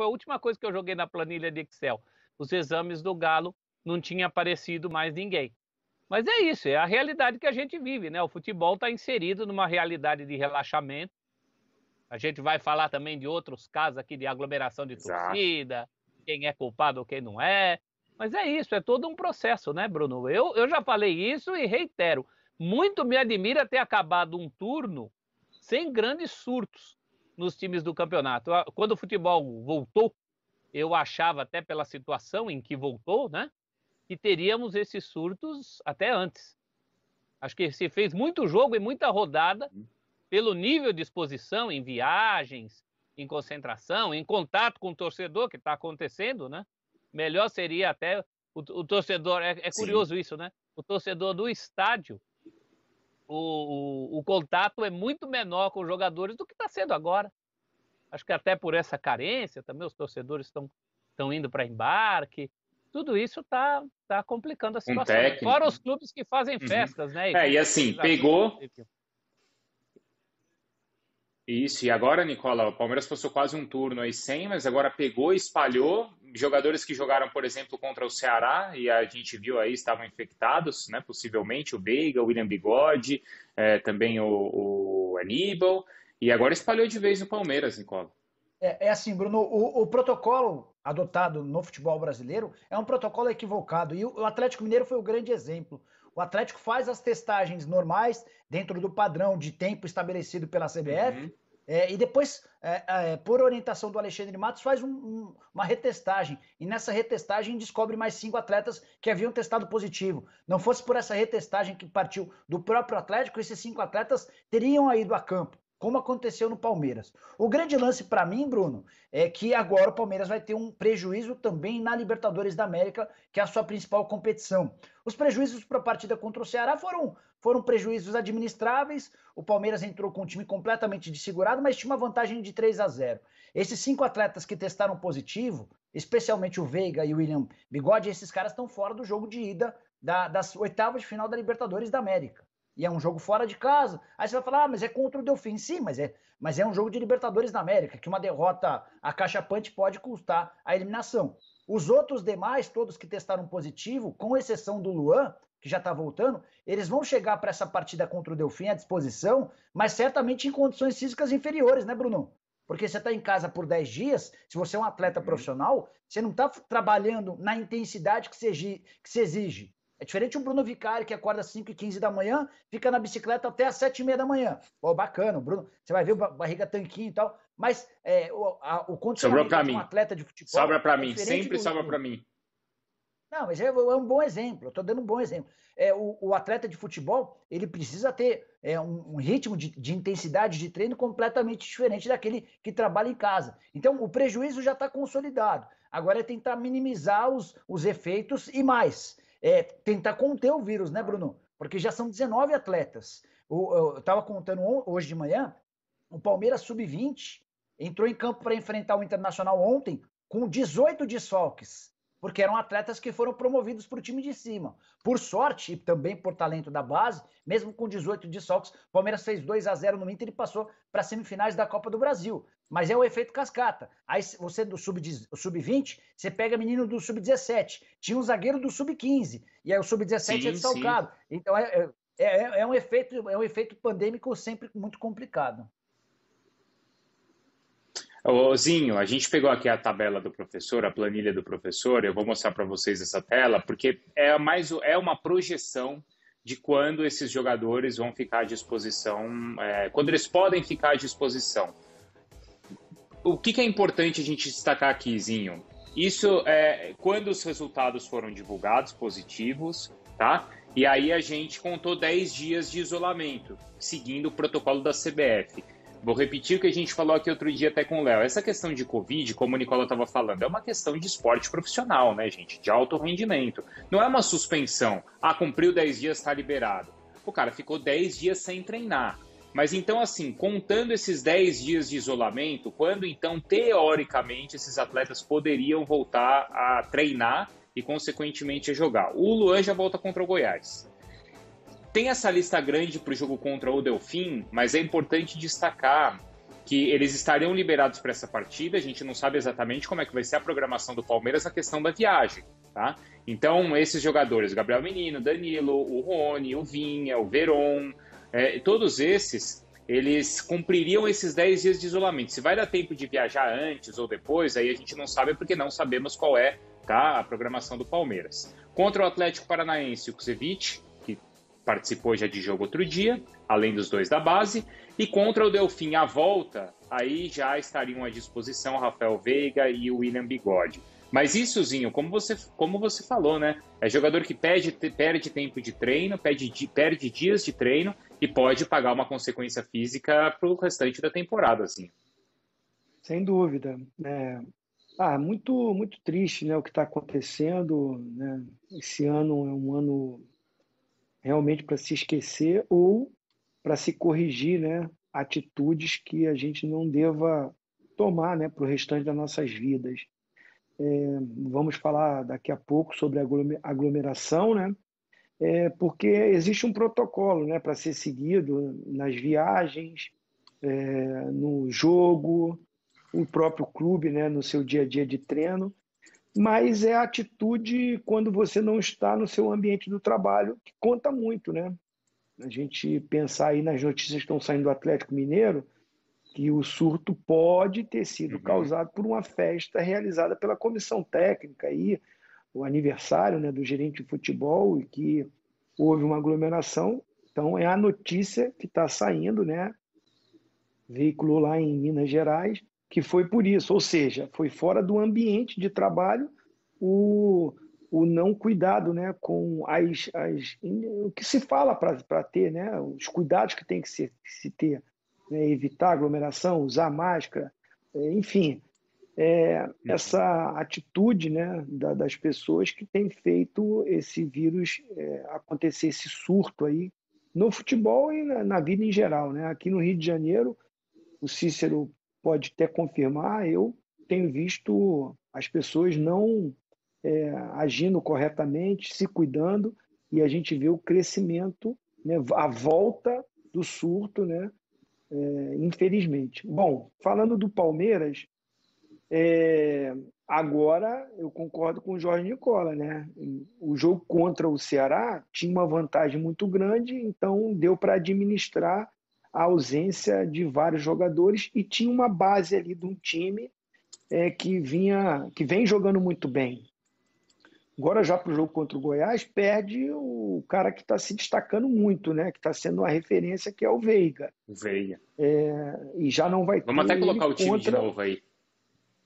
foi a última coisa que eu joguei na planilha de Excel. Os exames do Galo não tinha aparecido mais ninguém. Mas é isso, é a realidade que a gente vive, né? O futebol está inserido numa realidade de relaxamento. A gente vai falar também de outros casos aqui de aglomeração de Exato. torcida, quem é culpado ou quem não é. Mas é isso, é todo um processo, né, Bruno? Eu, eu já falei isso e reitero. Muito me admira ter acabado um turno sem grandes surtos nos times do campeonato. Ah, quando o futebol voltou, eu achava até pela situação em que voltou, né, que teríamos esses surtos até antes. Acho que se fez muito jogo e muita rodada uhum. pelo nível de exposição em viagens, em concentração, em contato com o torcedor que está acontecendo, né? Melhor seria até o, o torcedor. É, é curioso isso, né? O torcedor do estádio o, o, o contato é muito menor com os jogadores do que está sendo agora. Acho que até por essa carência também os torcedores estão estão indo para embarque. Tudo isso está tá complicando a situação. Um né? Fora os clubes que fazem uhum. festas, uhum. né? E, é, e assim, pegou, isso, e agora, Nicola, o Palmeiras passou quase um turno aí sem, mas agora pegou, espalhou. Jogadores que jogaram, por exemplo, contra o Ceará, e a gente viu aí, estavam infectados, né? Possivelmente o Veiga, o William Bigode, é, também o, o, Aníbal, e agora espalhou de vez no Palmeiras, Nicola. É, é assim, Bruno, o, o protocolo adotado no futebol brasileiro é um protocolo equivocado, e o Atlético Mineiro foi o grande exemplo. O Atlético faz as testagens normais, dentro do padrão de tempo estabelecido pela CBF. Uhum. É, e depois, é, é, por orientação do Alexandre Matos, faz um, um, uma retestagem. E nessa retestagem descobre mais cinco atletas que haviam testado positivo. Não fosse por essa retestagem que partiu do próprio Atlético, esses cinco atletas teriam ido a campo como aconteceu no Palmeiras. O grande lance para mim, Bruno, é que agora o Palmeiras vai ter um prejuízo também na Libertadores da América, que é a sua principal competição. Os prejuízos para a partida contra o Ceará foram, foram prejuízos administráveis. O Palmeiras entrou com um time completamente desfigurado, mas tinha uma vantagem de 3 a 0. Esses cinco atletas que testaram positivo, especialmente o Veiga e o William Bigode, esses caras estão fora do jogo de ida da, das oitavas de final da Libertadores da América e é um jogo fora de casa. Aí você vai falar, ah, mas é contra o Delfim. Sim, mas é, mas é um jogo de Libertadores da América, que uma derrota a caixa punch pode custar a eliminação. Os outros demais, todos que testaram positivo, com exceção do Luan, que já está voltando, eles vão chegar para essa partida contra o Delfim à disposição, mas certamente em condições físicas inferiores, né, Bruno? Porque você está em casa por 10 dias, se você é um atleta uhum. profissional, você não está trabalhando na intensidade que se, exige, que se exige. É diferente um Bruno Vicari que acorda às 5h15 da manhã, fica na bicicleta até às 7h30 da manhã. Pô, bacana, Bruno. Você vai ver barriga tanquinho e tal. Mas é, o, a, o condicionamento de um atleta de futebol. Sobra para é mim, sempre do... sobra para mim. Não, mas é, é, um bom exemplo, eu estou dando um bom exemplo. É, o, o, atleta de futebol, ele precisa ter é, um, um, ritmo de, de, intensidade de treino completamente diferente daquele que trabalha em casa. Então, o prejuízo já está consolidado. Agora é tentar minimizar os, os efeitos e mais é, tentar conter o vírus, né, Bruno? Porque já são 19 atletas. Eu estava contando hoje de manhã, o Palmeiras Sub-20 entrou em campo para enfrentar o Internacional ontem com 18 desfalques porque eram atletas que foram promovidos para o time de cima. Por sorte, e também por talento da base, mesmo com 18 de socos, o Palmeiras fez 2 a 0 no Inter e passou para as semifinais da Copa do Brasil. Mas é o efeito cascata. Aí você do sub-20, sub você pega menino do sub-17, tinha um zagueiro do sub-15, e aí o sub-17 é desfalcado. Então é, é, é, é, um efeito, é um efeito pandêmico sempre muito complicado. Ozinho, a gente pegou aqui a tabela do professor, a planilha do professor, eu vou mostrar para vocês essa tela, porque é, mais, é uma projeção de quando esses jogadores vão ficar à disposição, é, quando eles podem ficar à disposição. O que, que é importante a gente destacar aqui, Zinho? Isso é quando os resultados foram divulgados positivos, tá? E aí a gente contou 10 dias de isolamento, seguindo o protocolo da CBF. Vou repetir o que a gente falou aqui outro dia até com o Léo. Essa questão de Covid, como o Nicola estava falando, é uma questão de esporte profissional, né, gente? De alto rendimento. Não é uma suspensão. Ah, cumpriu 10 dias, está liberado. O cara ficou 10 dias sem treinar. Mas então, assim, contando esses 10 dias de isolamento, quando então, teoricamente, esses atletas poderiam voltar a treinar e, consequentemente, a jogar? O Luan já volta contra o Goiás. Tem essa lista grande para o jogo contra o Delfim, mas é importante destacar que eles estariam liberados para essa partida. A gente não sabe exatamente como é que vai ser a programação do Palmeiras na questão da viagem, tá? Então, esses jogadores, Gabriel Menino, Danilo, o Rony, o Vinha, o Veron, é, todos esses, eles cumpririam esses 10 dias de isolamento. Se vai dar tempo de viajar antes ou depois, aí a gente não sabe porque não sabemos qual é tá, a programação do Palmeiras. Contra o Atlético Paranaense, o Kusevich participou já de jogo outro dia, além dos dois da base, e contra o Delfim à volta, aí já estariam à disposição Rafael Veiga e o William Bigode. Mas issozinho, como você, como você falou, né? É jogador que perde, perde tempo de treino, perde, perde dias de treino e pode pagar uma consequência física para o restante da temporada, assim. Sem dúvida. É... Ah, muito, muito triste, né? O que está acontecendo. Né? Esse ano é um ano realmente para se esquecer ou para se corrigir, né? Atitudes que a gente não deva tomar, né? Para o restante das nossas vidas. É, vamos falar daqui a pouco sobre aglomeração, né? É, porque existe um protocolo, né? Para ser seguido nas viagens, é, no jogo, o próprio clube, né? No seu dia a dia de treino mas é a atitude quando você não está no seu ambiente do trabalho que conta muito, né? A gente pensar aí nas notícias que estão saindo do Atlético Mineiro, que o surto pode ter sido uhum. causado por uma festa realizada pela comissão técnica aí, o aniversário né, do gerente de futebol e que houve uma aglomeração. Então é a notícia que está saindo, né? Veiculou lá em Minas Gerais que foi por isso, ou seja, foi fora do ambiente de trabalho o, o não cuidado né, com as, as, o que se fala para ter, né, os cuidados que tem que se, se ter, né, evitar aglomeração, usar máscara, é, enfim, é, uhum. essa atitude né, da, das pessoas que tem feito esse vírus é, acontecer, esse surto aí, no futebol e na, na vida em geral. Né? Aqui no Rio de Janeiro, o Cícero pode até confirmar, ah, eu tenho visto as pessoas não é, agindo corretamente, se cuidando, e a gente vê o crescimento, né, a volta do surto, né, é, infelizmente. Bom, falando do Palmeiras, é, agora eu concordo com o Jorge Nicola, né? O jogo contra o Ceará tinha uma vantagem muito grande, então deu para administrar a ausência de vários jogadores e tinha uma base ali de um time é, que vinha que vem jogando muito bem. Agora já para o jogo contra o Goiás perde o cara que está se destacando muito, né? Que está sendo a referência que é o Veiga. Veiga. É, e já não vai. Vamos até colocar o time de novo aí.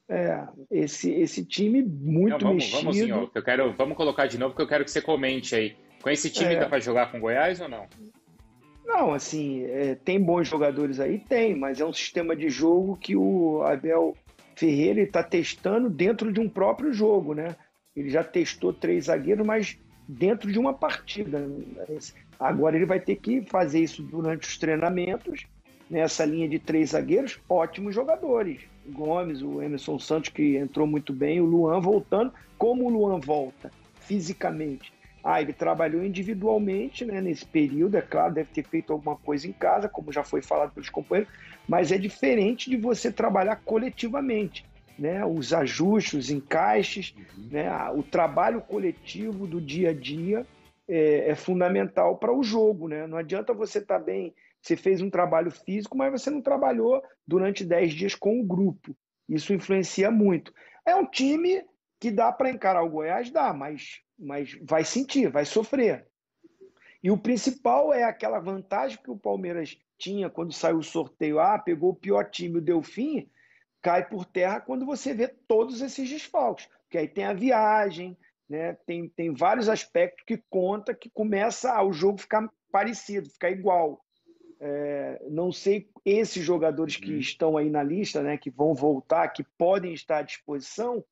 É, esse, esse time muito não, vamos, mexido. Vamos, senhor, eu quero, vamos colocar de novo, porque eu quero que você comente aí. Com esse time é. dá para jogar com o Goiás ou não? Não, assim, é, tem bons jogadores aí? Tem, mas é um sistema de jogo que o Abel Ferreira está testando dentro de um próprio jogo, né? Ele já testou três zagueiros, mas dentro de uma partida. Agora ele vai ter que fazer isso durante os treinamentos, nessa né? linha de três zagueiros, ótimos jogadores. O Gomes, o Emerson Santos, que entrou muito bem, o Luan voltando. Como o Luan volta fisicamente? Ah, ele trabalhou individualmente né, nesse período, é claro, deve ter feito alguma coisa em casa, como já foi falado pelos companheiros, mas é diferente de você trabalhar coletivamente. Né, os ajustes, os encaixes, uhum. né, o trabalho coletivo do dia a dia é, é fundamental para o jogo. Né? Não adianta você estar tá bem, você fez um trabalho físico, mas você não trabalhou durante 10 dias com o grupo. Isso influencia muito. É um time que dá para encarar o Goiás, dá, mas mas vai sentir, vai sofrer. E o principal é aquela vantagem que o Palmeiras tinha quando saiu o sorteio. Ah, pegou o pior time, o Delfim, cai por terra quando você vê todos esses desfalques. Porque aí tem a viagem, né? tem, tem vários aspectos que conta que começa ah, o jogo ficar parecido, ficar igual. É, não sei esses jogadores que uhum. estão aí na lista, né, que vão voltar, que podem estar à disposição,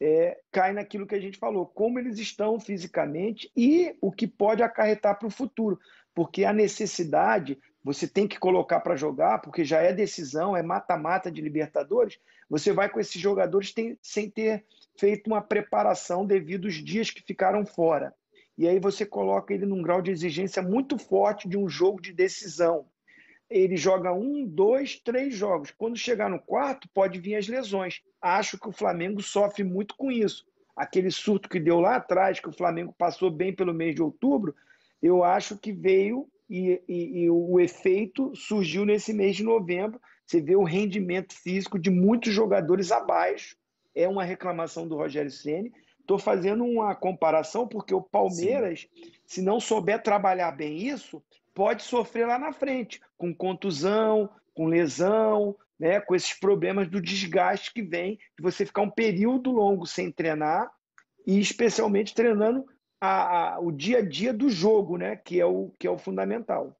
é, cai naquilo que a gente falou, como eles estão fisicamente e o que pode acarretar para o futuro. Porque a necessidade, você tem que colocar para jogar, porque já é decisão, é mata-mata de Libertadores. Você vai com esses jogadores tem, sem ter feito uma preparação devido aos dias que ficaram fora. E aí você coloca ele num grau de exigência muito forte de um jogo de decisão ele joga um, dois, três jogos. Quando chegar no quarto, pode vir as lesões. Acho que o Flamengo sofre muito com isso. Aquele surto que deu lá atrás, que o Flamengo passou bem pelo mês de outubro, eu acho que veio e, e, e o efeito surgiu nesse mês de novembro. Você vê o rendimento físico de muitos jogadores abaixo. É uma reclamação do Rogério Ceni. Estou fazendo uma comparação porque o Palmeiras, Sim. se não souber trabalhar bem isso, pode sofrer lá na frente, com contusão, com lesão, né, com esses problemas do desgaste que vem de você ficar um período longo sem treinar e especialmente treinando a, a, o dia a dia do jogo, né, que é o que é o fundamental.